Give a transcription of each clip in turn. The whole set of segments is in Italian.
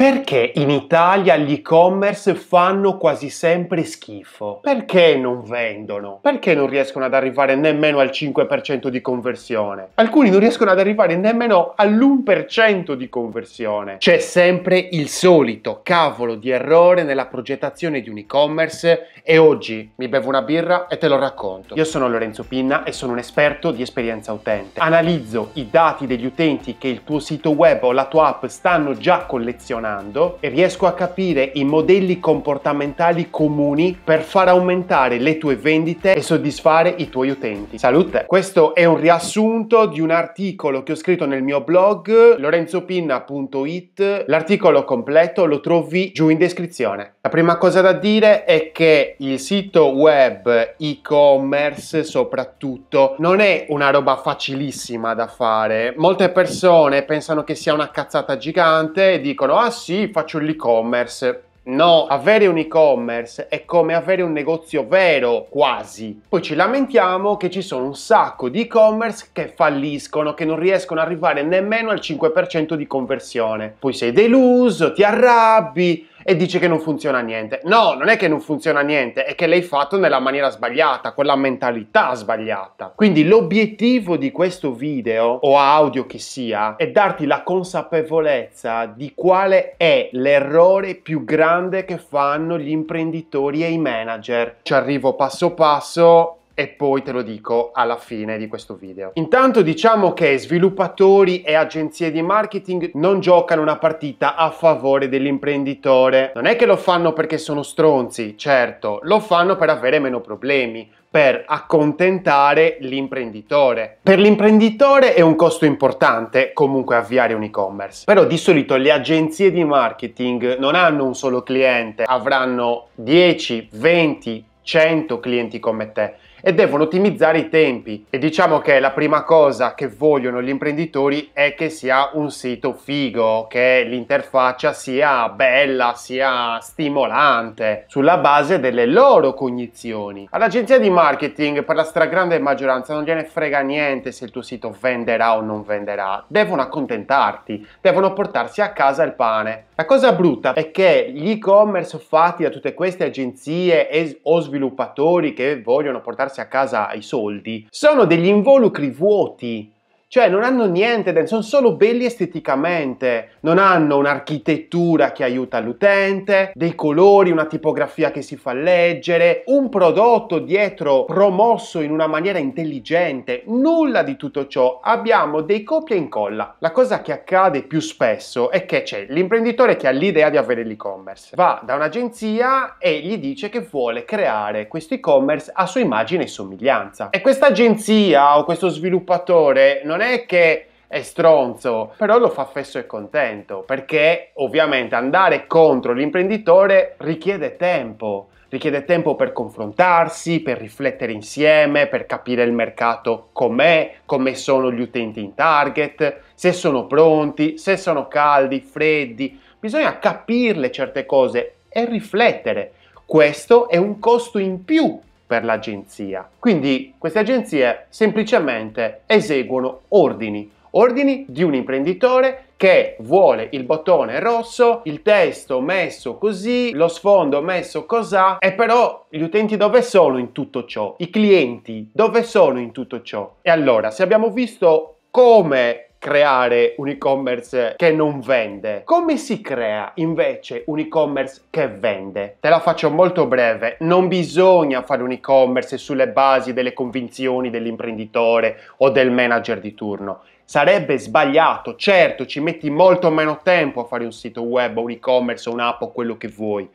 Perché in Italia gli e-commerce fanno quasi sempre schifo? Perché non vendono? Perché non riescono ad arrivare nemmeno al 5% di conversione? Alcuni non riescono ad arrivare nemmeno all'1% di conversione. C'è sempre il solito cavolo di errore nella progettazione di un e-commerce e oggi mi bevo una birra e te lo racconto. Io sono Lorenzo Pinna e sono un esperto di esperienza utente. Analizzo i dati degli utenti che il tuo sito web o la tua app stanno già collezionando funzionando e riesco a capire i modelli comportamentali comuni per far aumentare le tue vendite e soddisfare i tuoi utenti. Salute! Questo è un riassunto di un articolo che ho scritto nel mio blog lorenzopinna.it. L'articolo completo lo trovi giù in descrizione. La prima cosa da dire è che il sito web e-commerce soprattutto non è una roba facilissima da fare. Molte persone pensano che sia una cazzata gigante e dicono ah sì, faccio l'e-commerce. No, avere un e-commerce è come avere un negozio vero, quasi. Poi ci lamentiamo che ci sono un sacco di e-commerce che falliscono, che non riescono ad arrivare nemmeno al 5% di conversione. Poi sei deluso, ti arrabbi, e dici che non funziona niente. No, non è che non funziona niente, è che l'hai fatto nella maniera sbagliata, con la mentalità sbagliata. Quindi l'obiettivo di questo video, o audio che sia, è darti la consapevolezza di quale è l'errore più grande che fanno gli imprenditori e i manager. Ci arrivo passo passo e poi te lo dico alla fine di questo video. Intanto diciamo che sviluppatori e agenzie di marketing non giocano una partita a favore dell'imprenditore. Non è che lo fanno perché sono stronzi, certo, lo fanno per avere meno problemi, per accontentare l'imprenditore. Per l'imprenditore è un costo importante comunque avviare un e-commerce, però di solito le agenzie di marketing non hanno un solo cliente, avranno 10, 20, 100 clienti come te e devono ottimizzare i tempi e diciamo che la prima cosa che vogliono gli imprenditori è che sia un sito figo, che l'interfaccia sia bella, sia stimolante, sulla base delle loro cognizioni. All'agenzia di marketing per la stragrande maggioranza non gliene frega niente se il tuo sito venderà o non venderà, devono accontentarti, devono portarsi a casa il pane. La cosa brutta è che gli e-commerce fatti da tutte queste agenzie o sviluppatori che vogliono portarsi portarsi a casa i soldi sono degli involucri vuoti cioè non hanno niente, sono solo belli esteticamente, non hanno un'architettura che aiuta l'utente, dei colori, una tipografia che si fa leggere, un prodotto dietro promosso in una maniera intelligente, nulla di tutto ciò. Abbiamo dei copia e incolla. La cosa che accade più spesso è che c'è l'imprenditore che ha l'idea di avere l'e-commerce, va da un'agenzia e gli dice che vuole creare questo e-commerce a sua immagine e somiglianza. E questa agenzia o questo sviluppatore non non è che è stronzo, però lo fa fesso e contento, perché ovviamente andare contro l'imprenditore richiede tempo, richiede tempo per confrontarsi, per riflettere insieme, per capire il mercato com'è, come sono gli utenti in target, se sono pronti, se sono caldi, freddi, bisogna capirle certe cose e riflettere. Questo è un costo in più per l'agenzia. Quindi queste agenzie semplicemente eseguono ordini, ordini di un imprenditore che vuole il bottone rosso, il testo messo così, lo sfondo messo cos'ha, e però gli utenti dove sono in tutto ciò? I clienti dove sono in tutto ciò? E allora, se abbiamo visto come creare un e-commerce che non vende. Come si crea invece un e-commerce che vende? Te la faccio molto breve, non bisogna fare un e-commerce sulle basi delle convinzioni dell'imprenditore o del manager di turno. Sarebbe sbagliato, certo, ci metti molto meno tempo a fare un sito web, o un e-commerce, o un'app o quello che vuoi,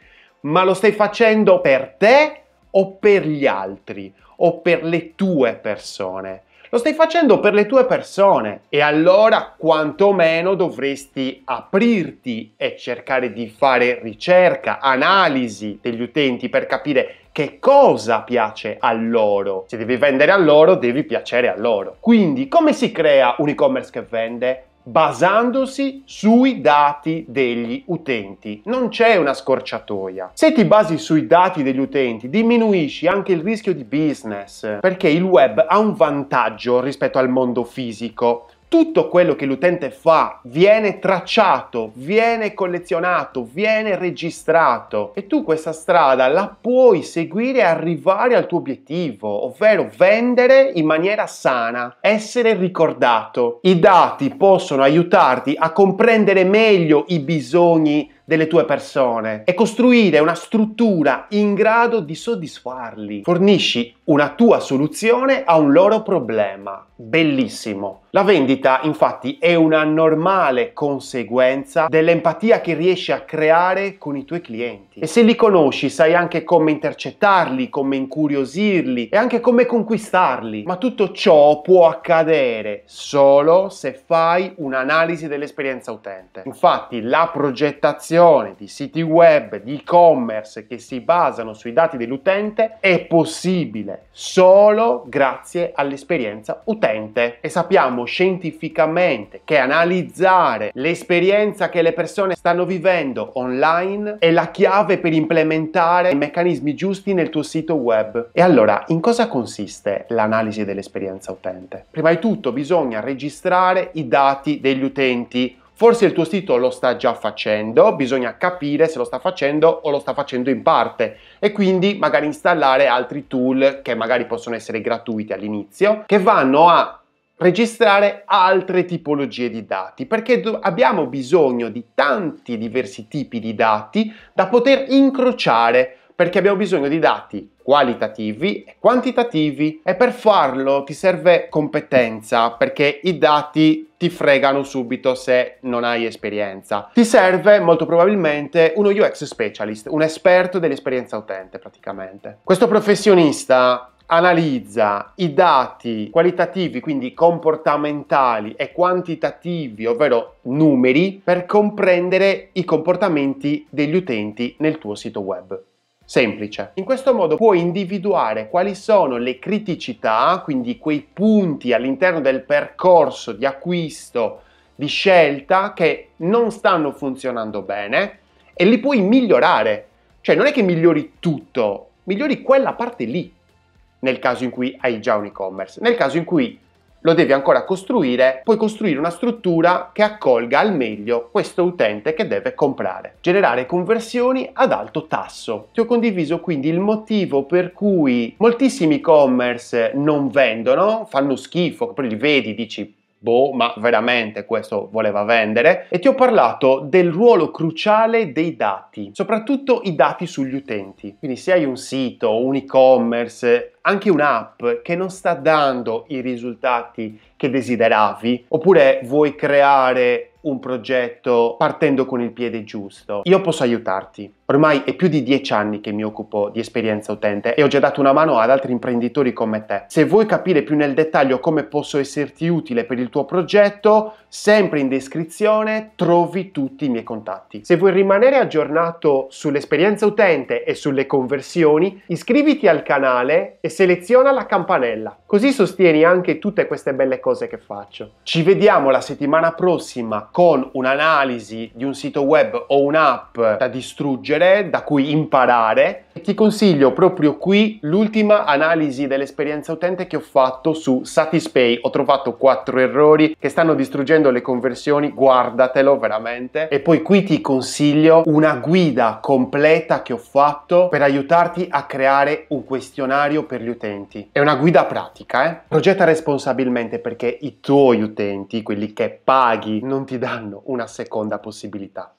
ma lo stai facendo per te o per gli altri o per le tue persone. Lo stai facendo per le tue persone e allora quantomeno dovresti aprirti e cercare di fare ricerca, analisi degli utenti per capire che cosa piace a loro. Se devi vendere a loro, devi piacere a loro. Quindi, come si crea un e-commerce che vende? basandosi sui dati degli utenti. Non c'è una scorciatoia. Se ti basi sui dati degli utenti diminuisci anche il rischio di business perché il web ha un vantaggio rispetto al mondo fisico tutto quello che l'utente fa viene tracciato, viene collezionato, viene registrato e tu questa strada la puoi seguire e arrivare al tuo obiettivo, ovvero vendere in maniera sana, essere ricordato. I dati possono aiutarti a comprendere meglio i bisogni delle tue persone e costruire una struttura in grado di soddisfarli. Fornisci una tua soluzione a un loro problema. Bellissimo. La vendita infatti è una normale conseguenza dell'empatia che riesci a creare con i tuoi clienti. E se li conosci sai anche come intercettarli, come incuriosirli e anche come conquistarli. Ma tutto ciò può accadere solo se fai un'analisi dell'esperienza utente. Infatti la progettazione applicazioni, di siti web, di e-commerce che si basano sui dati dell'utente è possibile solo grazie all'esperienza utente. E sappiamo scientificamente che analizzare l'esperienza che le persone stanno vivendo online è la chiave per implementare i meccanismi giusti nel tuo sito web. E allora, in cosa consiste l'analisi dell'esperienza utente? Prima di tutto bisogna registrare i dati degli utenti Forse il tuo sito lo sta già facendo, bisogna capire se lo sta facendo o lo sta facendo in parte e quindi magari installare altri tool che magari possono essere gratuiti all'inizio, che vanno a registrare altre tipologie di dati perché abbiamo bisogno di tanti diversi tipi di dati da poter incrociare perché abbiamo bisogno di dati qualitativi e quantitativi e per farlo ti serve competenza perché i dati ti fregano subito se non hai esperienza. Ti serve molto probabilmente uno UX specialist, un esperto dell'esperienza utente praticamente. Questo professionista analizza i dati qualitativi, quindi comportamentali e quantitativi, ovvero numeri, per comprendere i comportamenti degli utenti nel tuo sito web semplice. In questo modo puoi individuare quali sono le criticità, quindi quei punti all'interno del percorso di acquisto, di scelta che non stanno funzionando bene e li puoi migliorare. Cioè non è che migliori tutto, migliori quella parte lì nel caso in cui hai già un e-commerce. Nel caso in cui lo devi ancora costruire, puoi costruire una struttura che accolga al meglio questo utente che deve comprare. Generare conversioni ad alto tasso. Ti ho condiviso quindi il motivo per cui moltissimi e-commerce non vendono, fanno schifo, poi li vedi, dici boh, ma veramente questo voleva vendere, e ti ho parlato del ruolo cruciale dei dati, soprattutto i dati sugli utenti. Quindi se hai un sito, un e-commerce, anche un'app che non sta dando i risultati che desideravi, oppure vuoi creare un progetto partendo con il piede giusto. Io posso aiutarti. Ormai è più di dieci anni che mi occupo di esperienza utente e ho già dato una mano ad altri imprenditori come te. Se vuoi capire più nel dettaglio come posso esserti utile per il tuo progetto, sempre in descrizione trovi tutti i miei contatti. Se vuoi rimanere aggiornato sull'esperienza utente e sulle conversioni, iscriviti al canale e seleziona la campanella, così sostieni anche tutte queste belle cose che faccio. Ci vediamo la settimana prossima con un'analisi di un sito web o un'app da distruggere, da cui imparare e Ti consiglio proprio qui l'ultima analisi dell'esperienza utente che ho fatto su Satispay. Ho trovato quattro errori che stanno distruggendo le conversioni, guardatelo veramente. E poi qui ti consiglio una guida completa che ho fatto per aiutarti a creare un questionario per gli utenti. È una guida pratica, eh? Progetta responsabilmente perché i tuoi utenti, quelli che paghi, non ti danno una seconda possibilità.